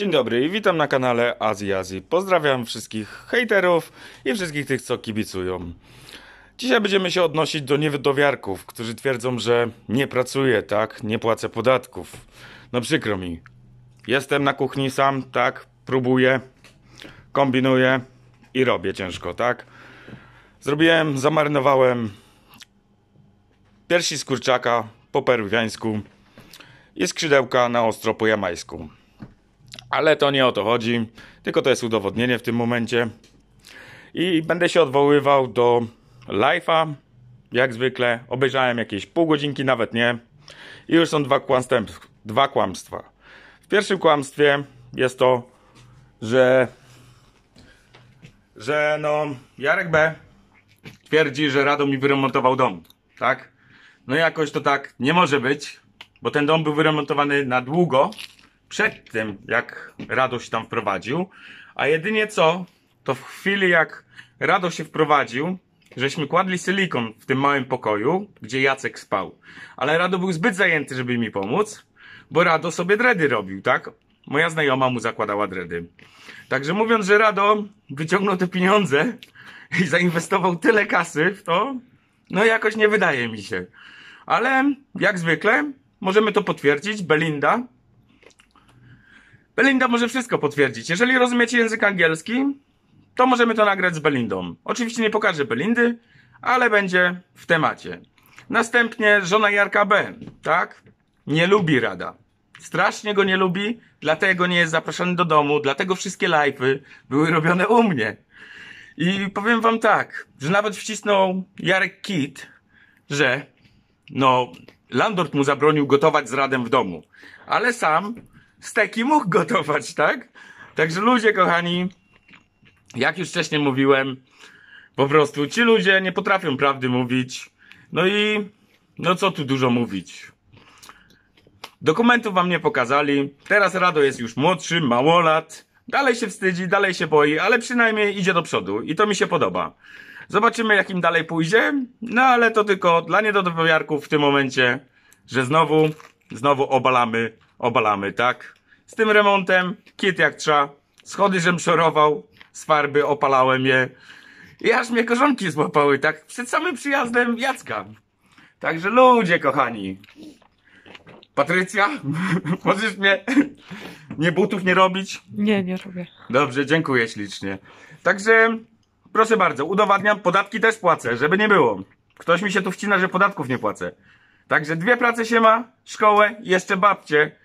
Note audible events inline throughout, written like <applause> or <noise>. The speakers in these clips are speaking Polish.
Dzień dobry i witam na kanale Azji Azji. Pozdrawiam wszystkich hejterów i wszystkich tych, co kibicują. Dzisiaj będziemy się odnosić do niewydowiarków, którzy twierdzą, że nie pracuję, tak? Nie płacę podatków. No przykro mi. Jestem na kuchni sam, tak? Próbuję, kombinuję i robię ciężko, tak? Zrobiłem, zamarynowałem piersi z kurczaka po peruwiańsku i skrzydełka na ostro po jamajsku. Ale to nie o to chodzi, tylko to jest udowodnienie w tym momencie. I będę się odwoływał do live'a, jak zwykle. Obejrzałem jakieś pół godzinki, nawet nie. I już są dwa kłamstwa. Dwa kłamstwa. W pierwszym kłamstwie jest to, że że no Jarek B twierdzi, że Rado mi wyremontował dom, tak? No jakoś to tak nie może być, bo ten dom był wyremontowany na długo, przed tym, jak Radość tam wprowadził, a jedynie co, to w chwili jak Rado się wprowadził, żeśmy kładli silikon w tym małym pokoju, gdzie Jacek spał. Ale Rado był zbyt zajęty, żeby mi pomóc, bo Rado sobie dredy robił, tak? Moja znajoma mu zakładała dredy. Także mówiąc, że Rado wyciągnął te pieniądze i zainwestował tyle kasy w to, no jakoś nie wydaje mi się. Ale jak zwykle możemy to potwierdzić. Belinda Belinda może wszystko potwierdzić. Jeżeli rozumiecie język angielski, to możemy to nagrać z Belindą. Oczywiście nie pokażę Belindy, ale będzie w temacie. Następnie żona Jarka B, tak? Nie lubi Rada. Strasznie go nie lubi, dlatego nie jest zapraszany do domu, dlatego wszystkie live'y były robione u mnie. I powiem wam tak, że nawet wcisnął Jarek Kit, że no, Landort mu zabronił gotować z Radem w domu. Ale sam steki mógł gotować, tak? Także ludzie, kochani, jak już wcześniej mówiłem, po prostu ci ludzie nie potrafią prawdy mówić. No i no co tu dużo mówić. Dokumentów wam nie pokazali. Teraz Rado jest już młodszy, mało lat. Dalej się wstydzi, dalej się boi, ale przynajmniej idzie do przodu i to mi się podoba. Zobaczymy, jak im dalej pójdzie. No ale to tylko dla niedodowiarków w tym momencie, że znowu, znowu obalamy obalamy, tak? Z tym remontem, kit jak trza, schody żem szorował, z farby opalałem je i aż mnie korzonki złapały, tak? Przed samym przyjazdem Jacka. Także ludzie, kochani. Patrycja, <laughs> możesz mnie <laughs> nie butów nie robić? Nie, nie robię. Dobrze, dziękuję ślicznie. Także proszę bardzo, udowadniam, podatki też płacę, żeby nie było. Ktoś mi się tu wcina, że podatków nie płacę. Także dwie prace się ma, szkołę i jeszcze babcie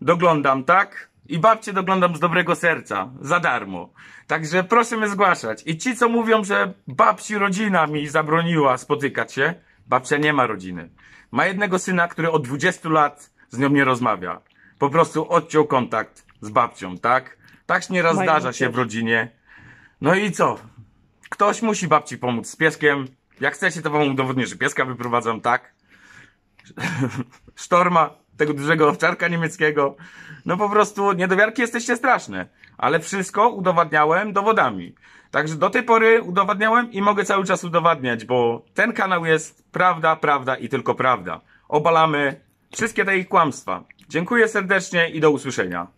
doglądam, tak? I babcie doglądam z dobrego serca, za darmo. Także proszę mnie zgłaszać. I ci, co mówią, że babci rodzina mi zabroniła spotykać się, babcia nie ma rodziny. Ma jednego syna, który od 20 lat z nią nie rozmawia. Po prostu odciął kontakt z babcią, tak? Tak się nieraz Mają zdarza się w rodzinie. No i co? Ktoś musi babci pomóc z pieskiem. Jak chcecie, to wam udowodnię, że pieska wyprowadzam, tak? <laughs> Sztorma tego dużego owczarka niemieckiego. No po prostu niedowiarki jesteście straszne. Ale wszystko udowadniałem dowodami. Także do tej pory udowadniałem i mogę cały czas udowadniać, bo ten kanał jest prawda, prawda i tylko prawda. Obalamy wszystkie te ich kłamstwa. Dziękuję serdecznie i do usłyszenia.